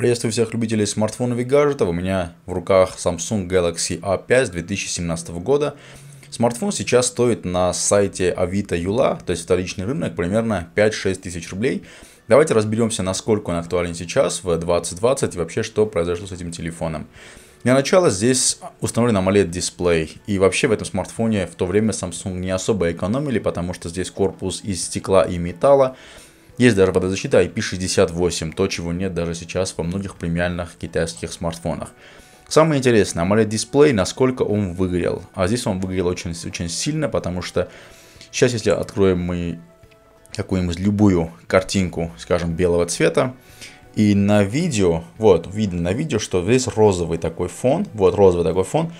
Приветствую всех любителей смартфонов и гаджетов. У меня в руках Samsung Galaxy A5 2017 года. Смартфон сейчас стоит на сайте Авито Юла, то есть вторичный рынок, примерно 5-6 тысяч рублей. Давайте разберемся, насколько он актуален сейчас в 2020 и вообще, что произошло с этим телефоном. Для начала здесь установлен AMOLED-дисплей. И вообще в этом смартфоне в то время Samsung не особо экономили, потому что здесь корпус из стекла и металла. Есть даже водозащита IP68, то чего нет даже сейчас во многих премиальных китайских смартфонах. Самое интересное, AMOLED-дисплей, насколько он выгорел. А здесь он выгорел очень, очень сильно, потому что сейчас, если откроем мы какую-нибудь любую картинку, скажем, белого цвета, и на видео, вот, видно на видео, что здесь розовый такой фон, вот розовый такой фон,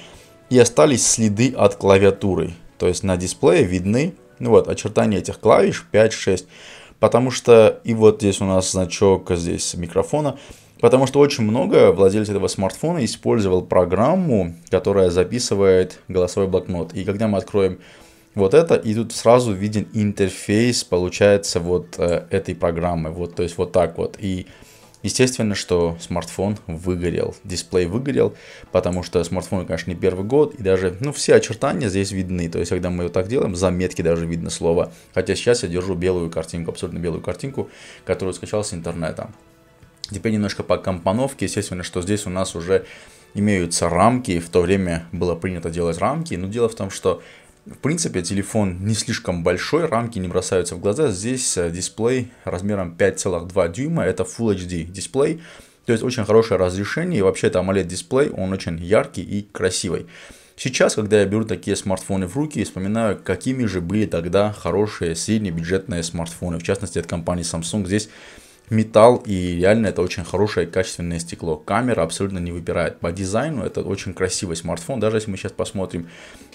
и остались следы от клавиатуры. То есть на дисплее видны ну вот, очертания этих клавиш 5-6. Потому что, и вот здесь у нас значок здесь микрофона, потому что очень много владельцев этого смартфона использовал программу, которая записывает голосовой блокнот. И когда мы откроем вот это, и тут сразу виден интерфейс, получается, вот э, этой программы. Вот, то есть вот так вот. И Естественно, что смартфон выгорел, дисплей выгорел, потому что смартфон, конечно, не первый год, и даже, ну, все очертания здесь видны, то есть, когда мы вот так делаем, заметки даже видно слово, хотя сейчас я держу белую картинку, абсолютно белую картинку, которую скачал с интернета. Теперь немножко по компоновке, естественно, что здесь у нас уже имеются рамки, в то время было принято делать рамки, но дело в том, что в принципе, телефон не слишком большой, рамки не бросаются в глаза. Здесь э, дисплей размером 5,2 дюйма, это Full HD дисплей. То есть очень хорошее разрешение и вообще это AMOLED дисплей, он очень яркий и красивый. Сейчас, когда я беру такие смартфоны в руки, вспоминаю, какими же были тогда хорошие среднебюджетные смартфоны, в частности от компании Samsung. Здесь металл, и реально это очень хорошее качественное стекло. Камера абсолютно не выбирает. По дизайну это очень красивый смартфон. Даже если мы сейчас посмотрим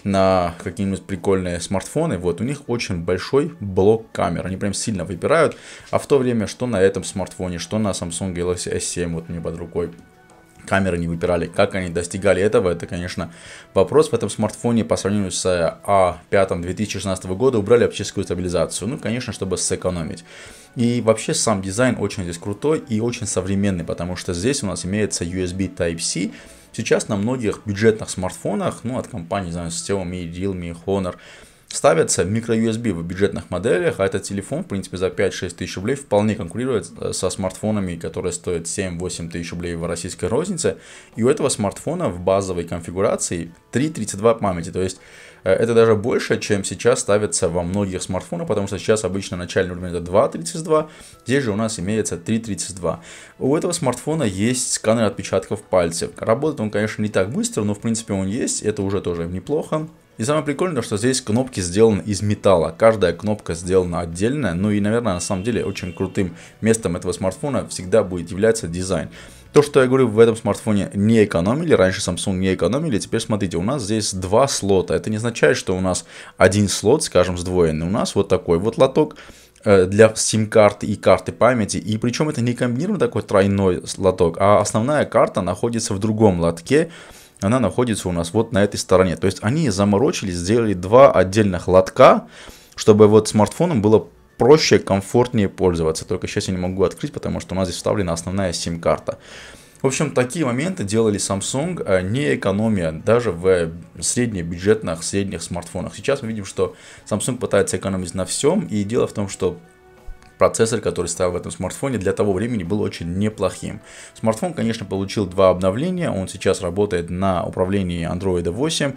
на какие-нибудь прикольные смартфоны, вот у них очень большой блок камер. Они прям сильно выбирают. А в то время, что на этом смартфоне, что на Samsung Galaxy S7, вот мне под рукой, камеры не выпирали. Как они достигали этого, это, конечно, вопрос. В этом смартфоне по сравнению с а 5 2016 года убрали оптическую стабилизацию. Ну, конечно, чтобы сэкономить. И вообще сам дизайн очень здесь крутой и очень современный, потому что здесь у нас имеется USB Type-C, Сейчас на многих бюджетных смартфонах, ну, от компаний, не знаю, с Xiaomi, Realme, Honor, ставятся микро-USB в бюджетных моделях, а этот телефон, в принципе, за 5-6 тысяч рублей вполне конкурирует э, со смартфонами, которые стоят 7-8 тысяч рублей в российской рознице. И у этого смартфона в базовой конфигурации 3.32 памяти, то есть э, это даже больше, чем сейчас ставится во многих смартфонах, потому что сейчас обычно начальный уровень это 2.32, здесь же у нас имеется 3.32. У этого смартфона есть сканер отпечатков пальцев. Работает он, конечно, не так быстро, но в принципе он есть, это уже тоже неплохо. И самое прикольное, что здесь кнопки сделаны из металла. Каждая кнопка сделана отдельно. Ну и, наверное, на самом деле очень крутым местом этого смартфона всегда будет являться дизайн. То, что я говорю, в этом смартфоне не экономили, раньше Samsung не экономили, теперь смотрите, у нас здесь два слота, это не означает, что у нас один слот, скажем, сдвоенный, у нас вот такой вот лоток, э, для сим-карты и карты памяти. И причем это не комбинированный такой тройной лоток, а основная карта находится в другом лотке, она находится у нас вот на этой стороне. То есть они заморочились, сделали два отдельных лотка, чтобы вот смартфоном было проще, комфортнее пользоваться. Только сейчас я не могу открыть, потому что у нас здесь вставлена основная сим-карта. В общем, такие моменты делали Samsung, а, не экономия даже в средних бюджетных средних смартфонах. Сейчас мы видим, что Samsung пытается экономить на всем, и дело в том, что процессор, который стоял в этом смартфоне, для того времени был очень неплохим. Смартфон, конечно, получил два обновления, он сейчас работает на управлении Android 8,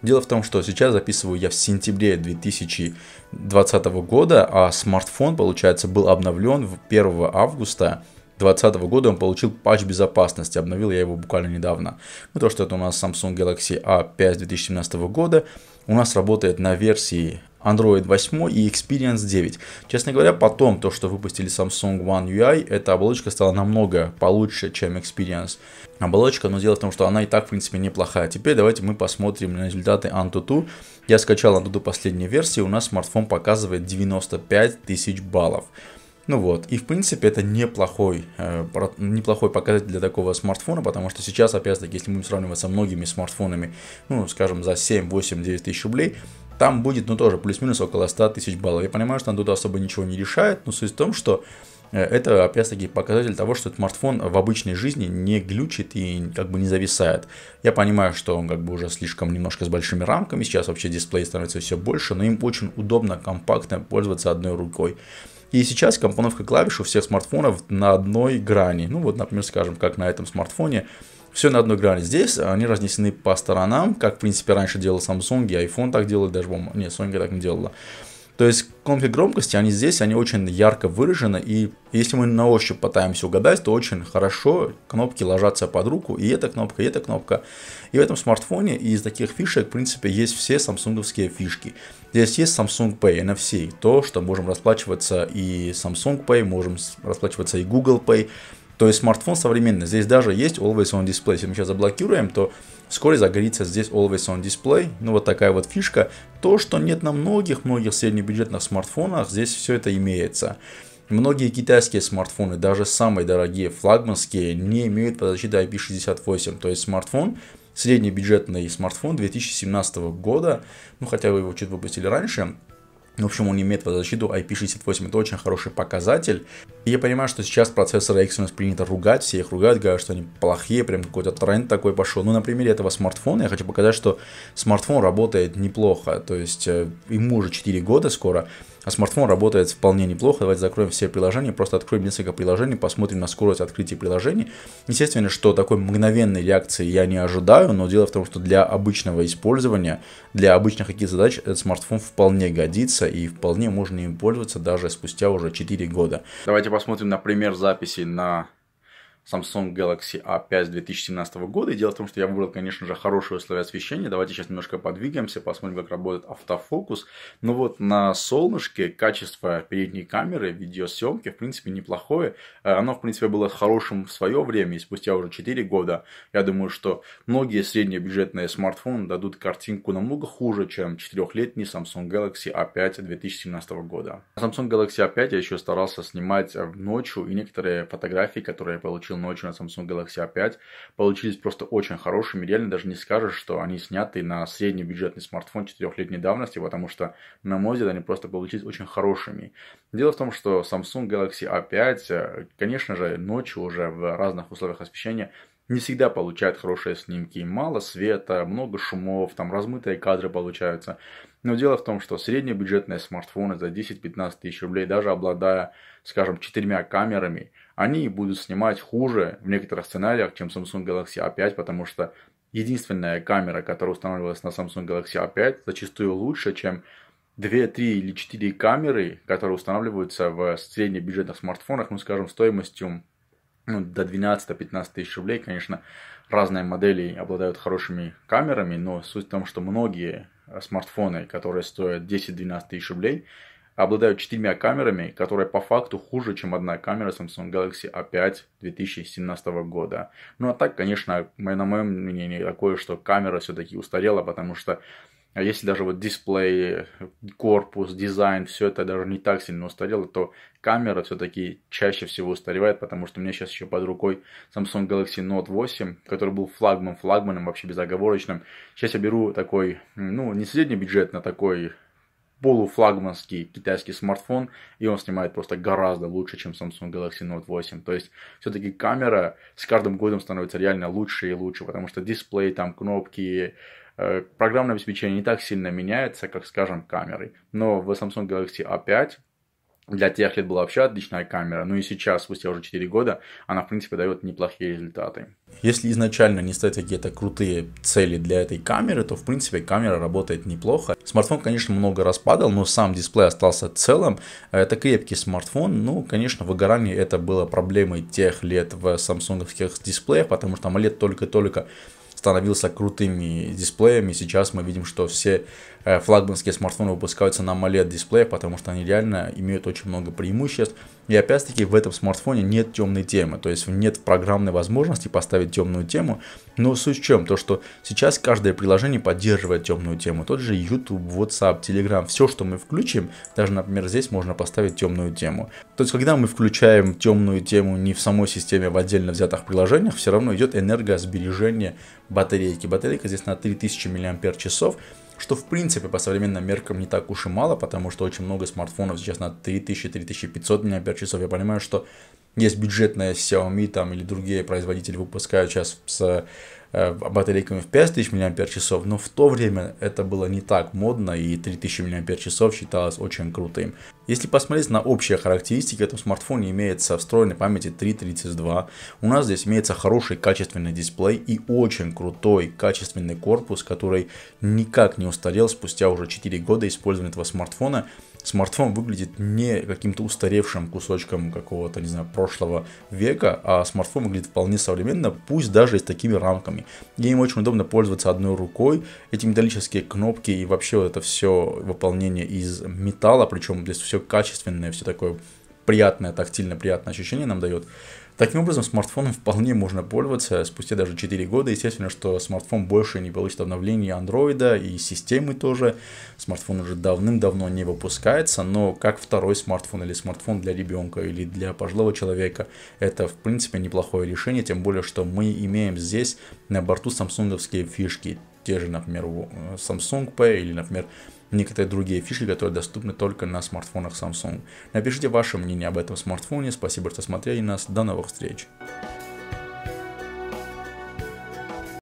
Дело в том, что сейчас записываю я в сентябре 2020 года, а смартфон, получается, был обновлен 1 августа 2020 года он получил патч безопасности, обновил я его буквально недавно. Ну, то, что это у нас Samsung Galaxy A5 2017 года, у нас работает на версии Android 8 и Experience 9. Честно говоря, потом то, что выпустили Samsung One UI, эта оболочка стала намного получше, чем Experience оболочка, но дело в том, что она и так, в принципе, неплохая. Теперь давайте мы посмотрим на результаты Antutu. Я скачал Antutu последней версии, у нас смартфон показывает 95 тысяч баллов. Ну вот, и в принципе это неплохой, э, неплохой показатель для такого смартфона, потому что сейчас, опять-таки, если мы будем сравнивать со многими смартфонами, ну, скажем, за 7, 8, 9 тысяч рублей, там будет, ну, тоже плюс-минус около 100 тысяч баллов. Я понимаю, что он тут особо ничего не решает, но суть в том, что э, это, опять-таки, показатель того, что этот смартфон в обычной жизни не глючит и как бы не зависает. Я понимаю, что он как бы уже слишком немножко с большими рамками, сейчас вообще дисплей становится все больше, но им очень удобно, компактно пользоваться одной рукой. И сейчас компоновка клавиш у всех смартфонов на одной грани. Ну вот, например, скажем, как на этом смартфоне – все на одной грани. Здесь а они разнесены по сторонам, как, в принципе, раньше делал Samsung, и iPhone так делали, даже, не Sony так не делала. То есть конфиг громкости, они здесь, они очень ярко выражены, и если мы на ощупь пытаемся угадать, то очень хорошо кнопки ложатся под руку, и эта кнопка, и эта кнопка. И в этом смартфоне из таких фишек, в принципе, есть все самсунговские фишки. Здесь есть Samsung Pay, NFC, то, что можем расплачиваться и Samsung Pay, можем расплачиваться и Google Pay, то есть смартфон современный. Здесь даже есть Always On Display. Если мы сейчас заблокируем, то вскоре загорится здесь Always On Display. Ну вот такая вот фишка. То, что нет на многих-многих среднебюджетных смартфонах, здесь все это имеется. Многие китайские смартфоны, даже самые дорогие, флагманские, не имеют подзащиты IP68. То есть смартфон, среднебюджетный смартфон 2017 года, ну хотя бы его чуть выпустили раньше, в общем, он имеет под защиту IP68, это очень хороший показатель. И я понимаю, что сейчас процессоры Exynos принято ругать, все их ругают, говорят, что они плохие, прям какой-то тренд такой пошел. Ну, на примере этого смартфона я хочу показать, что смартфон работает неплохо, то есть э, ему уже 4 года скоро, а смартфон работает вполне неплохо. Давайте закроем все приложения, просто откроем несколько приложений, посмотрим на скорость открытия приложений. Естественно, что такой мгновенной реакции я не ожидаю, но дело в том, что для обычного использования, для обычных каких задач этот смартфон вполне годится и вполне можно им пользоваться даже спустя уже 4 года. Давайте посмотрим на пример записи на Samsung Galaxy A5 2017 года. И дело в том, что я выбрал, конечно же, хорошее условие освещения. Давайте сейчас немножко подвигаемся, посмотрим, как работает автофокус. Ну вот, на солнышке качество передней камеры, видеосъемки, в принципе, неплохое. Э, оно, в принципе, было хорошим в свое время, и спустя уже 4 года, я думаю, что многие среднебюджетные смартфоны дадут картинку намного хуже, чем 4-летний Samsung Galaxy A5 а 2017 года. Samsung Galaxy A5 а я еще старался снимать в ночью, и некоторые фотографии, которые я получил ночью на Samsung Galaxy A5 получились просто очень хорошими. Реально даже не скажешь, что они сняты на средний бюджетный смартфон 4-летней давности, потому что, на мой взгляд, они просто получились очень хорошими. Дело в том, что Samsung Galaxy A5, э, конечно же, ночью уже в разных условиях освещения не всегда получают хорошие снимки. Мало света, много шумов, там размытые кадры получаются. Но дело в том, что среднебюджетные смартфоны за 10-15 тысяч рублей, даже обладая, скажем, четырьмя камерами, они будут снимать хуже в некоторых сценариях, чем Samsung Galaxy A5, потому что единственная камера, которая устанавливалась на Samsung Galaxy A5, зачастую лучше, чем 2, 3 или 4 камеры, которые устанавливаются в среднебюджетных смартфонах, ну, скажем, стоимостью ну, до 12-15 тысяч рублей, конечно, разные модели обладают хорошими камерами, но суть в том, что многие смартфоны, которые стоят 10-12 тысяч рублей, обладают четырьмя камерами, которые по факту хуже, чем одна камера Samsung Galaxy A5 2017 года. Ну а так, конечно, на моем мнении такое, что камера все-таки устарела, потому что а если даже вот дисплей, корпус, дизайн, все это даже не так сильно устарело, то камера все-таки чаще всего устаревает, потому что у меня сейчас еще под рукой Samsung Galaxy Note 8, который был флагман, флагманом вообще безоговорочным. Сейчас я беру такой, ну, не средний бюджет, на такой полуфлагманский китайский смартфон, и он снимает просто гораздо лучше, чем Samsung Galaxy Note 8. То есть, все-таки камера с каждым годом становится реально лучше и лучше, потому что дисплей, там, кнопки, э, программное обеспечение не так сильно меняется, как, скажем, камеры. Но в Samsung Galaxy A5 для тех лет была вообще отличная камера, ну и сейчас, спустя уже 4 года, она, в принципе, дает неплохие результаты. Если изначально не ставить какие-то крутые цели для этой камеры, то, в принципе, камера работает неплохо. Смартфон, конечно, много раз падал, но сам дисплей остался целым. Это крепкий смартфон, ну, конечно, выгорание это было проблемой тех лет в самсунговских дисплеях, потому что AMOLED только-только становился крутыми дисплеями. Сейчас мы видим, что все Э, флагманские смартфоны выпускаются на AMOLED-дисплеях, потому что они реально имеют очень много преимуществ. И опять-таки в этом смартфоне нет темной темы, то есть нет программной возможности поставить темную тему. Но суть в чем? То, что сейчас каждое приложение поддерживает темную тему. Тот же YouTube, WhatsApp, Telegram, все, что мы включим, даже, например, здесь можно поставить темную тему. То есть, когда мы включаем темную тему не в самой системе, а в отдельно взятых приложениях, все равно идет энергосбережение батарейки. Батарейка здесь на 3000 мАч, что в принципе по современным меркам не так уж и мало, потому что очень много смартфонов сейчас на 3000-3500 мАч. Я понимаю, что есть бюджетная Xiaomi там или другие производители выпускают сейчас с э, батарейками в 5000 мАч, но в то время это было не так модно и 3000 мАч считалось очень крутым. Если посмотреть на общие характеристики, в этом смартфоне имеется встроенной памяти 3.32, у нас здесь имеется хороший качественный дисплей и очень крутой качественный корпус, который никак не устарел спустя уже 4 года использования этого смартфона, смартфон выглядит не каким-то устаревшим кусочком какого-то, не знаю, прошлого века, а смартфон выглядит вполне современно, пусть даже и с такими рамками. Ей им очень удобно пользоваться одной рукой. Эти металлические кнопки и вообще вот это все выполнение из металла, причем здесь все качественное, все такое приятное, тактильно приятное ощущение нам дает. Таким образом, смартфоном вполне можно пользоваться спустя даже 4 года. Естественно, что смартфон больше не получит обновлений андроида и системы тоже. Смартфон уже давным-давно не выпускается, но как второй смартфон или смартфон для ребенка или для пожилого человека, это в принципе неплохое решение, тем более, что мы имеем здесь на борту самсунговские фишки те же, например, э, Samsung Pay или, например, некоторые другие фишки, которые доступны только на смартфонах Samsung. Напишите ваше мнение об этом смартфоне. Спасибо, что смотрели нас. До новых встреч.